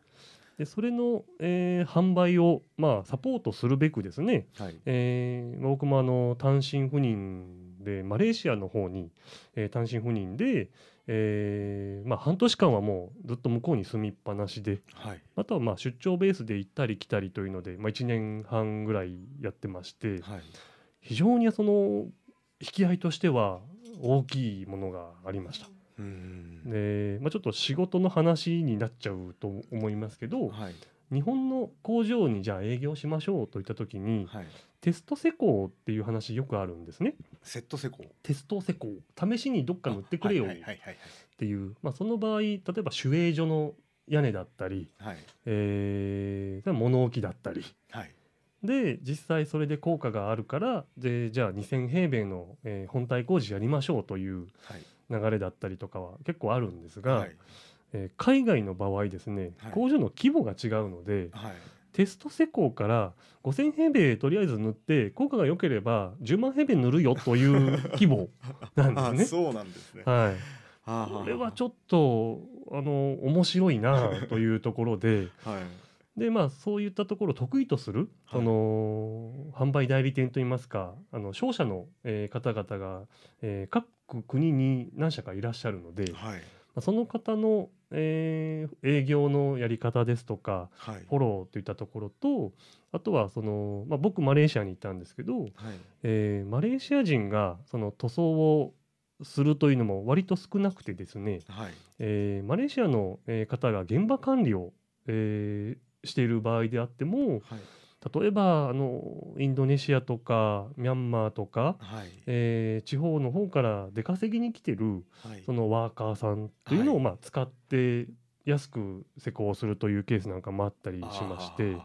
[SPEAKER 2] でそれの、えー、販売を、まあ、サポートするべくですね、はいえー、僕もあの単身赴任でマレーシアの方に、えー、単身赴任で、えーまあ、半年間はもうずっと向こうに住みっぱなしで、はい、あとはまあ出張ベースで行ったり来たりというので、まあ、1年半ぐらいやってまして、はい、非常にその引き合いとしては大きいものがありました。で、まあ、ちょっと仕事の話になっちゃうと思いますけど、はい、日本の工場にじゃあ営業しましょうといった時に、はい、テスト施工っていう話よくあるんですね。セット施工テスト施工試しにどっか塗ってくれよっていうその場合例えば守衛所の屋根だったり、はいえー、物置だったり。はいで実際それで効果があるからでじゃあ2,000平米の、えー、本体工事やりましょうという、はい、流れだったりとかは結構あるんですが、はい、えー、海外の場合ですね、はい、工場の規模が違うので、はい、テスト施工から5000平米とりあえず塗って効果が良ければ10万平米塗るよという規
[SPEAKER 1] 模 <laughs> なんですね。そうなんですね、はい
[SPEAKER 2] これはちょっとあの面白いなというところで、でまあ、そういったところを得意とする、はい、その販売代理店といいますかあの商社の、えー、方々が、えー、各国に何社かいらっしゃるので、はい、まあ、その方の、えー、営業のやり方ですとか、はい、フォローといったところとあとはその、まあ、僕マレーシアに行ったんですけど、えー、マレーシア人がその塗装をするというのも割と少なくてですね、えマレーシアの方が現場管理をえー、している場合であっても、はい、例えばあのインドネシアとかミャンマーとか、はい、えー、地方の方から出稼ぎに来てる、はい、そのワーカーさんというのを、まあ、使って安く施工するというケースなんかもあったりしまして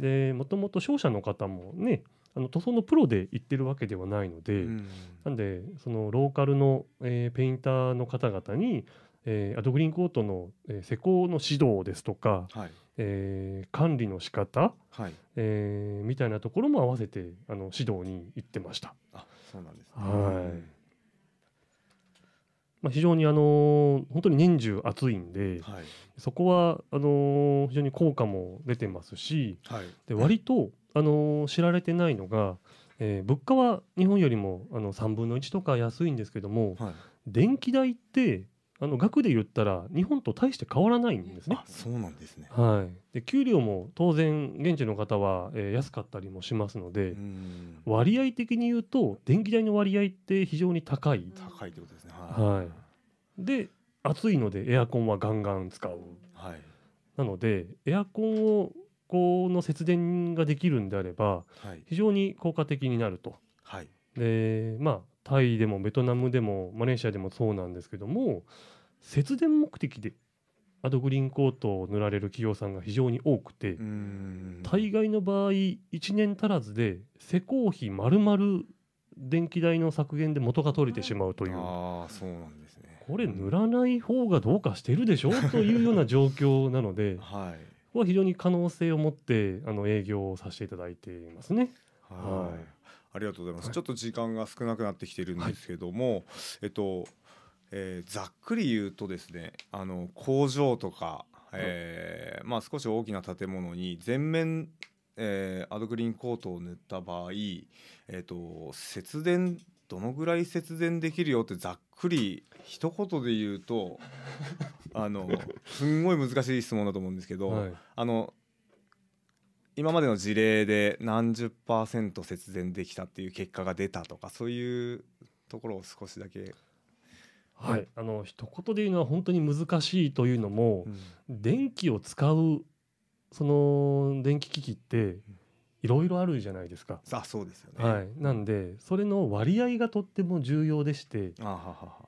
[SPEAKER 2] で、ね、もともと商社の方もねあの塗装のプロで行ってるわけではないので、うん、なんでそのローカルの、えー、ペインターの方々に、えー、アドグリーンコートの、えー、施工の指導ですとか、はい、えー、管理の仕方、はい、えー、みたいなところも合わせてあの指導に行ってました。
[SPEAKER 1] あそうなんです、ね、は
[SPEAKER 2] いまあ、非常に、あの本当に年中暑いんで、はい、そこはあの非常に効果も出てますし、はい、で割と、あの知られてないのが、えー、物価は日本よりもあの3分の1とか安いんですけども、はい、電気代ってあの額で言ったら日本と大して変わらないんですね。そうなんですね、はい、で給料も当然現地の方は、えー、安かったりもしますので割合的に言うと電気代の割合って非常に高い。
[SPEAKER 1] 高いってことですね、はい、はい、
[SPEAKER 2] で暑いのでエアコンはガンガン使う。はい、なのでエアコンをこの節電ができるんであれば、はい、非常に効果的になると。はい、でまあタイでもベトナムでもマレーシアでもそうなんですけども節電目的でアドグリーンコートを塗られる企業さんが非常に多くて大概の場合1年足らずで施工費丸々電気代の削減で元が取れてしまうというああそうなんです、ね、これ塗らない方がどうかしてるでしょというような状況なので、<laughs> はい、ここは非常に可能性を持ってあの営業をさせて
[SPEAKER 1] いただいていますね。はい、はいありがとうございます、はい、ちょっと時間が少なくなってきているんですけども、はい、えっとえー、ざっくり言うとですねあの工場とか、えーまあ、少し大きな建物に全面、えー、アドグリーンコートを塗った場合、えーと、と節電どのぐらい節電できるよってざっくり一言で言うと <laughs> あのすんごい難しい質問だと思うんですけど、はい、あの今までの事例で何十パーセント節電できたっていう結果が出たとかそういうところを少しだけはい、
[SPEAKER 2] あの一言で言うのは本当に難しいというのも、うん、電気を使うその電気機器っていろいろあるじゃないですか。あそうですよね、はい、なんでそれの割合がとっても重要でして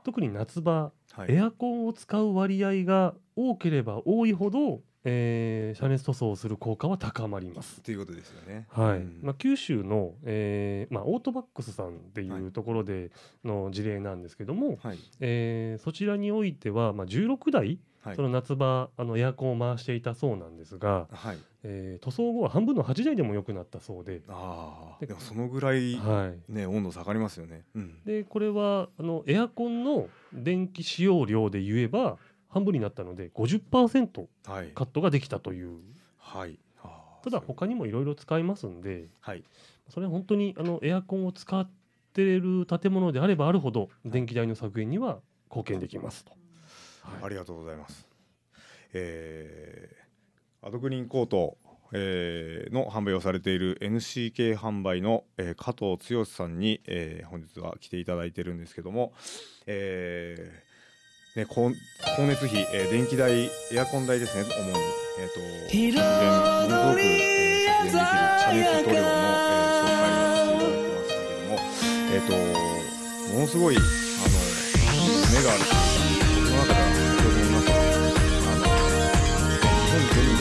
[SPEAKER 2] 特に夏場、はい、エアコンを使う割合が多ければ多いほどえー、遮熱塗装をする効果は高まりますということですよね。はい、うん、まあ、九州の、えーまあ、オートバックスさんっていうところでの事例なんですけども、はい、えー、そちらにおいては、まあ、16台、はい、その夏場あのエアコンを回していたそうなんですが、はいえー、塗装後は半分の8台でも良くなったそうであででそのぐらい、はいね、温度下がりますよね。うん、でこれはあのエアコンの電気使用量で言えば半分になったので50%カットができたという。はい、はいただ他にもいろいろ使いますんで、はい、それは本当にあのエアコンを使っている建物であればあるほど電気代の削減には貢献できますと、
[SPEAKER 1] はい、ありがとうございます、えー、アドグリーンコート、えー、の販売をされている NCK 販売の、えー、加藤剛さんに、えー、本日は来ていただいてるんですけども、えーね、光熱費、えー、電気代、エアコン代ですね、主に、えっ、ー、と、電源、ものすごく、えー、削減できる熱塗料の、えー、紹介をしていただいてますけれども、えっ、ー、と、ものすごい、あの、目があるというか、その中では、先ほど言いましたあの、日本全部、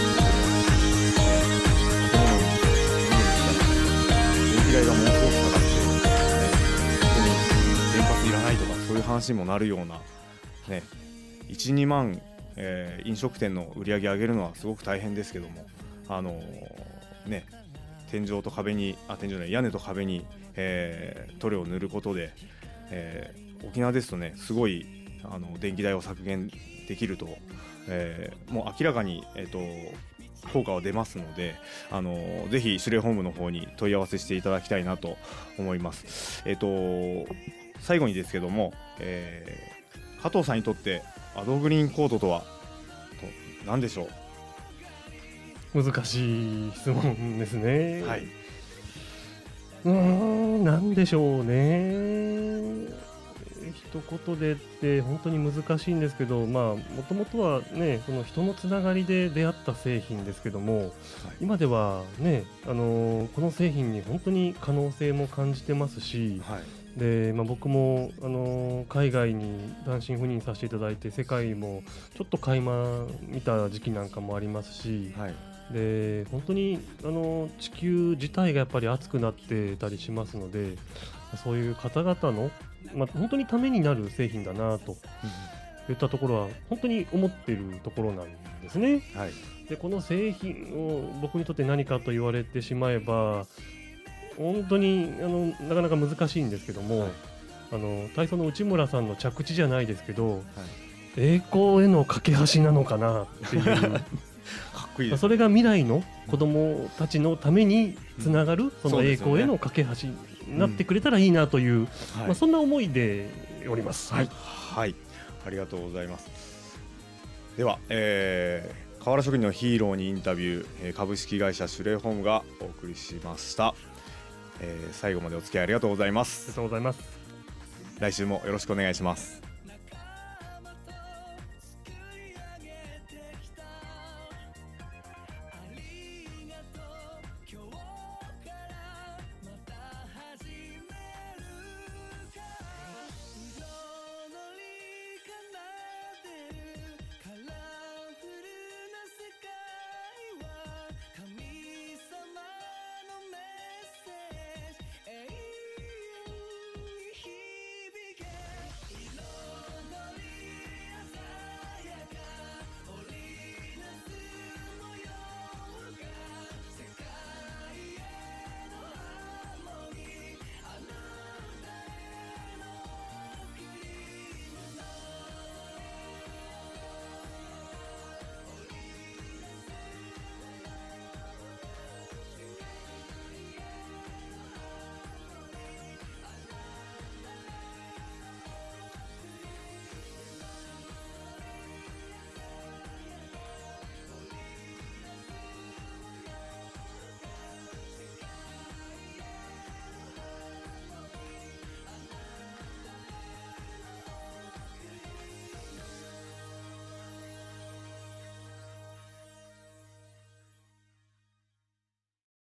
[SPEAKER 1] 建物電気代がものすごく下がって、ね、本当に原発いらないとか、そういう話にもなるような、ね、12万、えー、飲食店の売り上げ上げるのはすごく大変ですけども、あのー、ね、天井と壁にあ天井ね屋根と壁に、えー、塗料を塗ることで、えー、沖縄ですとねすごいあの電気代を削減できると、えー、もう明らかに、えーと、効果は出ますので、あのー、ぜひシュレーホームの方に問い合わせしていただきたいなと思います。えーと、最後にですけども、えー、加藤さんにとってアドグリーンコードとはと何でしょ
[SPEAKER 2] う難しい質問ですね。はい、うん何でしょうね。一言でって本当に難しいんですけどもともとは、ね、その人のつながりで出会った製品ですけども、はい、今ではね、ねあのー、この製品に本当に可能性も感じてますし、はいで、まあ、僕も、あのー、海外に単身赴任させていただいて世界もちょっと垣間見た時期なんかもありますし、はい、で本当に、あのー、地球自体がやっぱり熱くなってたりしますのでそういう方々の、まあ、本当にためになる製品だなと。言ったところは本当に思っているところなんですね。はい、でこの製品を僕にとって何かと言われてしまえば本当にあのなかなか難しいんですけども、はい、あの体操の内村さんの着地じゃないですけど、はい、栄光への架け橋なのかなっていう <laughs> かっこいい、ね、それが未来の子供たちのために
[SPEAKER 1] つながる、うん、その栄光への
[SPEAKER 2] 架け橋になってくれたらいいなという、うんはい、まあ、そんな思
[SPEAKER 1] いでおります。はい、はいありがとうございますでは、えー、瓦職人のヒーローにインタビュー株式会社シュレーホームがお送りしました。えー、最後までお付き合いありがとうございます。ありがとうございます。来週もよろしくお願いします。